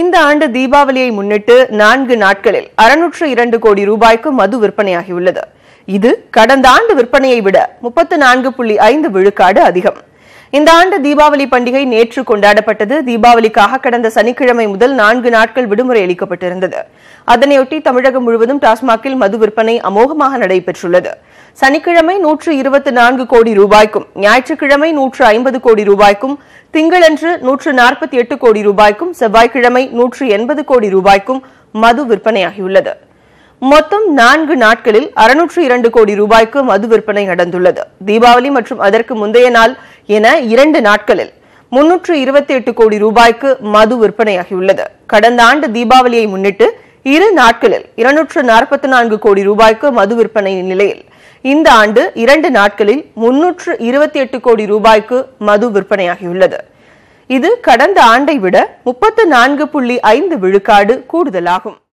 இந்த ஆண்டு தீபாவளியை முன்னிட்டு நான்கு நாட்களில் அறுநூற்று இரண்டு கோடி ரூபாய்க்கு மது விற்பனையாகியுள்ளது இது கடந்த ஆண்டு விற்பனையை விட முப்பத்து நான்கு புள்ளி ஐந்து விழுக்காடு அதிகம் இந்த ஆண்டு தீபாவளி பண்டிகை நேற்று கொண்டாடப்பட்டது தீபாவளிக்காக கடந்த சனிக்கிழமை முதல் நான்கு நாட்கள் விடுமுறை அளிக்கப்பட்டிருந்தது அதனையொட்டி தமிழகம் முழுவதும் டாஸ்மாகில் மது விற்பனை அமோகமாக நடைபெற்றுள்ளது சனிக்கிழமை நூற்று இருபத்தி நான்கு கோடி ரூபாய்க்கும் ஞாயிற்றுக்கிழமை நூற்று ஐம்பது கோடி ரூபாய்க்கும் திங்களன்று நூற்று நாற்பத்தி எட்டு கோடி ரூபாய்க்கும் செவ்வாய்க்கிழமை நூற்று எண்பது கோடி ரூபாய்க்கும் மது விற்பனையாகியுள்ளது மொத்தம் நான்கு நாட்களில் அறுநூற்று இரண்டு கோடி ரூபாய்க்கு மது விற்பனை நடந்துள்ளது தீபாவளி மற்றும் அதற்கு முந்தைய நாள் என இரண்டு நாட்களில் முன்னூற்று இருபத்தி எட்டு கோடி ரூபாய்க்கு மது விற்பனையாகியுள்ளது கடந்த ஆண்டு தீபாவளியை முன்னிட்டு இரு நாட்களில் இருநூற்று நாற்பத்தி நான்கு கோடி ரூபாய்க்கு மது விற்பனையின் நிலையில் இந்த ஆண்டு இரண்டு நாட்களில் முன்னூற்று இருபத்தி எட்டு கோடி ரூபாய்க்கு மது விற்பனையாகியுள்ளது இது கடந்த ஆண்டை விட முப்பத்து நான்கு புள்ளி ஐந்து விழுக்காடு கூடுதலாகும்